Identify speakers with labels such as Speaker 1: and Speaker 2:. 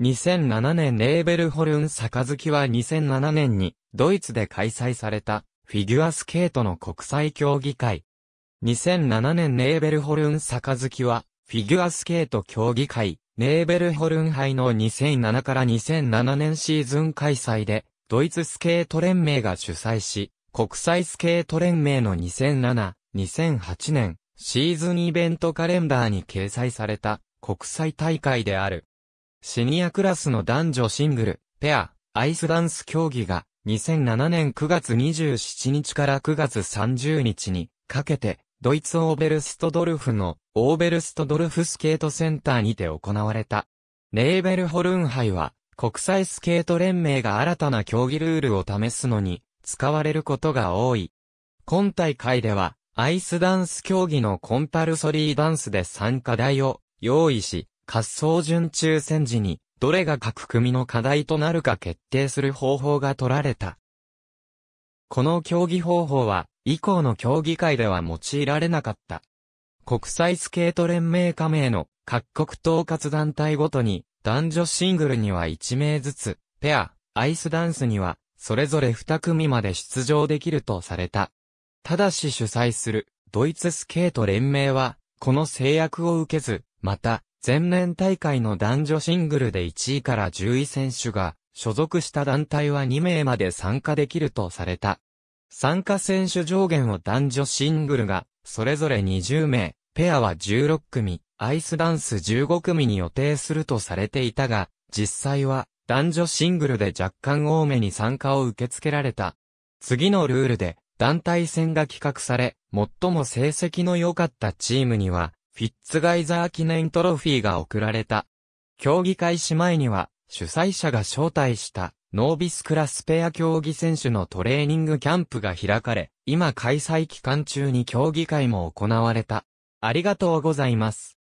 Speaker 1: 2007年レーベルホルン杯は2007年にドイツで開催されたフィギュアスケートの国際競技会。2007年レーベルホルン杯はフィギュアスケート競技会レーベルホルン杯の2007から2007年シーズン開催でドイツスケート連盟が主催し国際スケート連盟の2007、2008年シーズンイベントカレンダーに掲載された国際大会である。シニアクラスの男女シングル、ペア、アイスダンス競技が、2007年9月27日から9月30日にかけて、ドイツオーベルストドルフのオーベルストドルフスケートセンターにて行われた。レーベルホルン杯は国際スケート連盟が新たな競技ルールを試すのに使われることが多い。今大会ではアイスダンス競技のコンパルソリーダンスで参加台を用意し、滑走準抽選時に、どれが各組の課題となるか決定する方法が取られた。この競技方法は、以降の競技会では用いられなかった。国際スケート連盟加盟の各国統括団体ごとに、男女シングルには1名ずつ、ペア、アイスダンスには、それぞれ2組まで出場できるとされた。ただし主催する、ドイツスケート連盟は、この制約を受けず、また、前年大会の男女シングルで1位から10位選手が、所属した団体は2名まで参加できるとされた。参加選手上限を男女シングルが、それぞれ20名、ペアは16組、アイスダンス15組に予定するとされていたが、実際は、男女シングルで若干多めに参加を受け付けられた。次のルールで、団体戦が企画され、最も成績の良かったチームには、フィッツガイザー記念トロフィーが贈られた。競技開始前には、主催者が招待したノービスクラスペア競技選手のトレーニングキャンプが開かれ、今開催期間中に競技会も行われた。ありがとうございます。